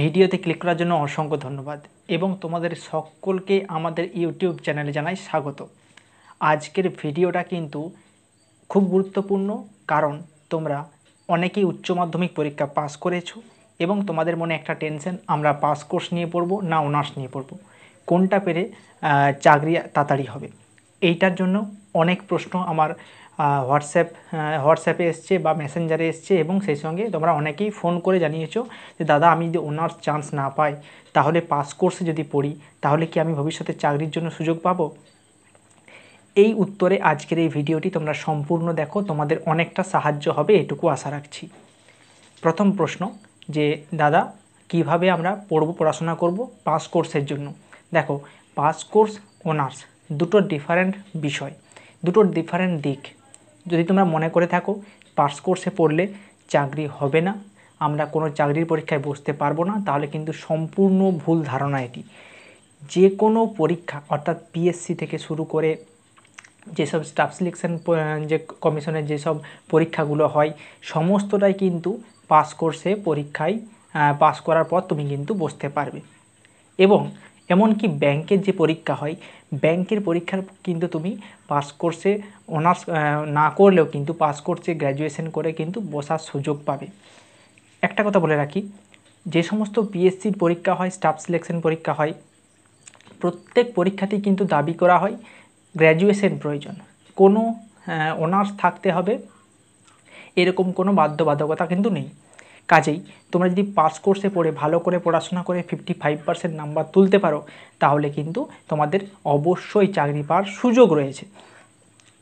ভিডিওতে ক্লিক করার জন্য অসংখ্য ধন্যবাদ এবং তোমাদের সকলকে আমাদের ইউটিউব চ্যানেলে জানাই স্বাগত আজকের ভিডিওটা কিন্তু খুব গুরুত্বপূর্ণ কারণ তোমরা অনেকেই উচ্চ মাধ্যমিক পরীক্ষা পাস করেছো এবং তোমাদের মনে একটা টেনশন আমরা পাস কোর্স নিয়ে পড়ব না অনার্স নিয়ে পড়ব কোনটা পেরে চাকরি তাড়াতাড়ি হবে এইটার জন্য অনেক প্রশ্ন আমার হোয়াটসঅ্যাপ হোয়াটসঅ্যাপে এসছে বা মেসেঞ্জারে এসছে এবং সেই সঙ্গে তোমরা অনেকেই ফোন করে জানিয়েছো যে দাদা আমি যদি অনার্স চান্স না পাই তাহলে পাস কোর্সে যদি পড়ি তাহলে কি আমি ভবিষ্যতে চাকরির জন্য সুযোগ পাবো এই উত্তরে আজকের এই ভিডিওটি তোমরা সম্পূর্ণ দেখো তোমাদের অনেকটা সাহায্য হবে এটুকু আশা রাখছি প্রথম প্রশ্ন যে দাদা কিভাবে আমরা পড়ব পড়াশোনা করব পাস কোর্সের জন্য দেখো পাস কোর্স অনার্স দুটো ডিফারেন্ট বিষয় দুটো ডিফারেন্ট দিক যদি তোমরা মনে করে থাকো পার্স কোর্সে পড়লে চাকরি হবে না আমরা কোনো চাকরির পরীক্ষায় বসতে পারবো না তাহলে কিন্তু সম্পূর্ণ ভুল ধারণা এটি যে কোনো পরীক্ষা অর্থাৎ পিএসসি থেকে শুরু করে যেসব স্টাফ সিলেকশন যে কমিশনের যেসব পরীক্ষাগুলো হয় সমস্তটাই কিন্তু পাস কোর্সে পরীক্ষায় পাস করার পর তুমি কিন্তু বসতে পারবে এবং এমনকি ব্যাংকের যে পরীক্ষা হয় ব্যাংকের পরীক্ষার কিন্তু তুমি পাস কোর্সে অনার্স না করলেও কিন্তু পাস কোর্সে গ্র্যাজুয়েশন করে কিন্তু বসার সুযোগ পাবে একটা কথা বলে রাখি যে সমস্ত পিএসসির পরীক্ষা হয় স্টাফ সিলেকশন পরীক্ষা হয় প্রত্যেক পরীক্ষাতেই কিন্তু দাবি করা হয় গ্র্যাজুয়েশন প্রয়োজন কোনো অনার্স থাকতে হবে এরকম কোনো বাধ্যবাধকতা কিন্তু নেই কাজেই তোমরা যদি পাস কোর্সে পড়ে ভালো করে পড়াশোনা করে ফিফটি ফাইভ পার্সেন্ট নাম্বার তুলতে পারো তাহলে কিন্তু তোমাদের অবশ্যই চাকরি পাওয়ার সুযোগ রয়েছে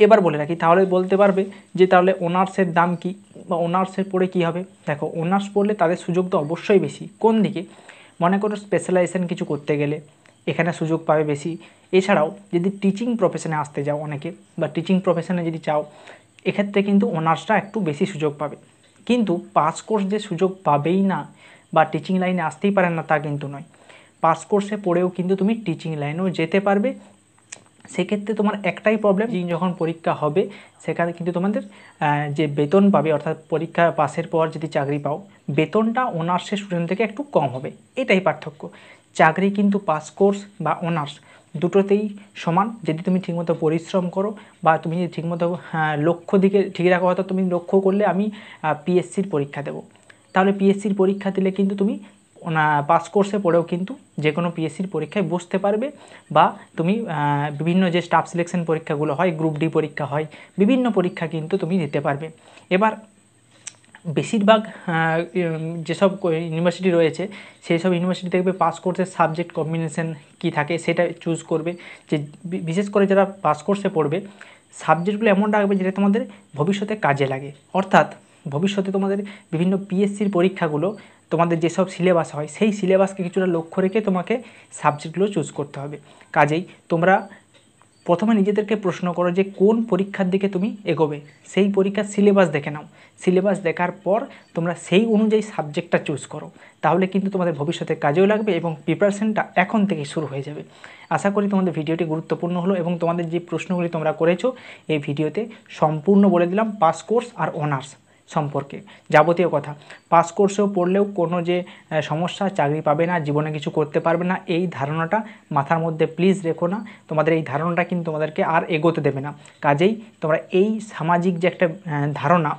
এবার বলে রাখি তাহলে বলতে পারবে যে তাহলে অনার্সের দাম কি বা অনার্সের পড়ে কি হবে দেখো অনার্স পড়লে তাদের সুযোগ তো অবশ্যই বেশি কোন দিকে মনে করো স্পেশালাইজেশন কিছু করতে গেলে এখানে সুযোগ পাবে বেশি এছাড়াও যদি টিচিং প্রফেশনে আসতে যাও অনেকে বা টিচিং প্রফেশনে যদি চাও এক্ষেত্রে কিন্তু অনার্সটা একটু বেশি সুযোগ পাবে কিন্তু পাস কোর্স যে সুযোগ পাবেই না বা টিচিং লাইনে আসতেই পারেন না তা কিন্তু নয় পাস কোর্সে পড়েও কিন্তু তুমি টিচিং লাইনেও যেতে পারবে সেক্ষেত্রে তোমার একটাই প্রবলেম যখন পরীক্ষা হবে সেখানে কিন্তু তোমাদের যে বেতন পাবে অর্থাৎ পরীক্ষা পাশের পর যদি চাকরি পাও বেতনটা অনার্সের স্টুডেন্ট থেকে একটু কম হবে এটাই পার্থক্য চাকরি কিন্তু পাস কোর্স বা অনার্স দুটোতেই সমান যদি তুমি ঠিকমতো পরিশ্রম করো বা তুমি যদি ঠিকমতো হ্যাঁ, লক্ষ্য দিকে ঠিক রাখো অর্থাৎ তুমি লক্ষ্য করলে আমি পিএসসির পরীক্ষা দেব তাহলে পিএসসির পরীক্ষা দিলে কিন্তু তুমি পাস কোর্সে পড়েও কিন্তু যে কোনো পিএসসির পরীক্ষায় বসতে পারবে বা তুমি বিভিন্ন যে স্টাফ সিলেকশন পরীক্ষাগুলো হয় গ্রুপ ডি পরীক্ষা হয় বিভিন্ন পরীক্ষা কিন্তু তুমি দিতে পারবে এবার বেশিরভাগ যেসব ইউনিভার্সিটি রয়েছে সেই সব ইউনিভার্সিটি দেখবে পাস কোর্সের সাবজেক্ট কম্বিনেশন কি থাকে সেটা চুজ করবে যে বিশেষ করে যারা পাস কোর্সে পড়বে সাবজেক্টগুলো এমন রাখবে যেটা তোমাদের ভবিষ্যতে কাজে লাগে অর্থাৎ ভবিষ্যতে তোমাদের বিভিন্ন পিএসসির পরীক্ষাগুলো তোমাদের যেসব সিলেবাস হয় সেই সিলেবাসকে কিছুটা লক্ষ্য রেখে তোমাকে সাবজেক্টগুলো চুজ করতে হবে কাজেই তোমরা প্রথমে নিজেদেরকে প্রশ্ন করো যে কোন পরীক্ষার দিকে তুমি এগোবে সেই পরীক্ষার সিলেবাস দেখে নাও সিলেবাস দেখার পর তোমরা সেই অনুযায়ী সাবজেক্টটা চুজ করো তাহলে কিন্তু তোমাদের ভবিষ্যতে কাজেও লাগবে এবং প্রিপারেশনটা এখন থেকে শুরু হয়ে যাবে আশা করি তোমাদের ভিডিওটি গুরুত্বপূর্ণ হলো এবং তোমাদের যে প্রশ্নগুলি তোমরা করেছো এই ভিডিওতে সম্পূর্ণ বলে দিলাম পাস কোর্স আর অনার্স সম্পর্কে যাবতীয় কথা পাস কোর্সেও পড়লেও কোনো যে সমস্যা চাকরি পাবে না জীবনে কিছু করতে পারবে না এই ধারণাটা মাথার মধ্যে প্লিজ রেখো না তোমাদের এই ধারণাটা কিন্তু তোমাদেরকে আর এগোতে দেবে না কাজেই তোমরা এই সামাজিক যে একটা ধারণা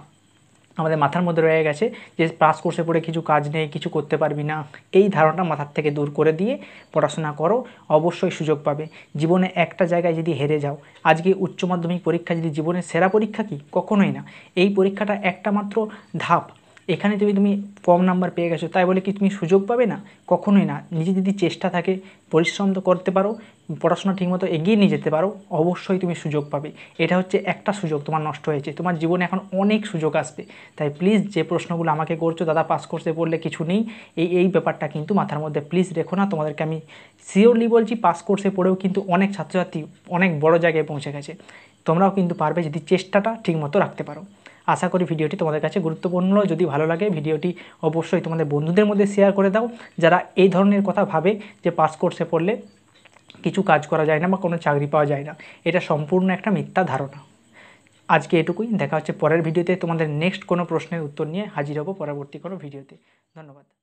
আমাদের মাথার মধ্যে রয়ে গেছে যে পাস কোর্সে পড়ে কিছু কাজ নেই কিছু করতে পারবি না এই ধারণা মাথার থেকে দূর করে দিয়ে পড়াশোনা করো অবশ্যই সুযোগ পাবে জীবনে একটা জায়গায় যদি হেরে যাও আজকে উচ্চ মাধ্যমিক পরীক্ষা যদি জীবনের সেরা পরীক্ষা কি কখনোই না এই পরীক্ষাটা একটা মাত্র ধাপ এখানে যদি তুমি কম নাম্বার পেয়ে গেছো তাই বলে কি তুমি সুযোগ পাবে না কখনোই না নিজে যদি চেষ্টা থাকে পরিশ্রম তো করতে পারো পড়াশোনা ঠিকমতো এগিয়ে নিয়ে যেতে পারো অবশ্যই তুমি সুযোগ পাবে এটা হচ্ছে একটা সুযোগ তোমার নষ্ট হয়েছে তোমার জীবনে এখন অনেক সুযোগ আসবে তাই প্লিজ যে প্রশ্নগুলো আমাকে করছো দাদা পাস কোর্সে পড়লে কিছু নেই এই এই ব্যাপারটা কিন্তু মাথার মধ্যে প্লিজ রেখো না তোমাদেরকে আমি সিওরলি বলছি পাস কোর্সে পড়েও কিন্তু অনেক ছাত্রছাত্রী অনেক বড় জায়গায় পৌঁছে গেছে তোমরাও কিন্তু পারবে যদি চেষ্টাটা ঠিকমতো রাখতে পারো আশা করি ভিডিওটি তোমাদের কাছে গুরুত্বপূর্ণ যদি ভালো লাগে ভিডিওটি অবশ্যই তোমাদের বন্ধুদের মধ্যে শেয়ার করে দাও যারা এই ধরনের কথা ভাবে যে পাস কোর্সে পড়লে কিছু কাজ করা যায় না বা কোনো চাকরি পাওয়া যায় না এটা সম্পূর্ণ একটা মিথ্যা ধারণা আজকে এটুকুই দেখা হচ্ছে পরের ভিডিওতে তোমাদের নেক্সট কোনো প্রশ্নের উত্তর নিয়ে হাজির হব পরবর্তী কোনো ভিডিওতে ধন্যবাদ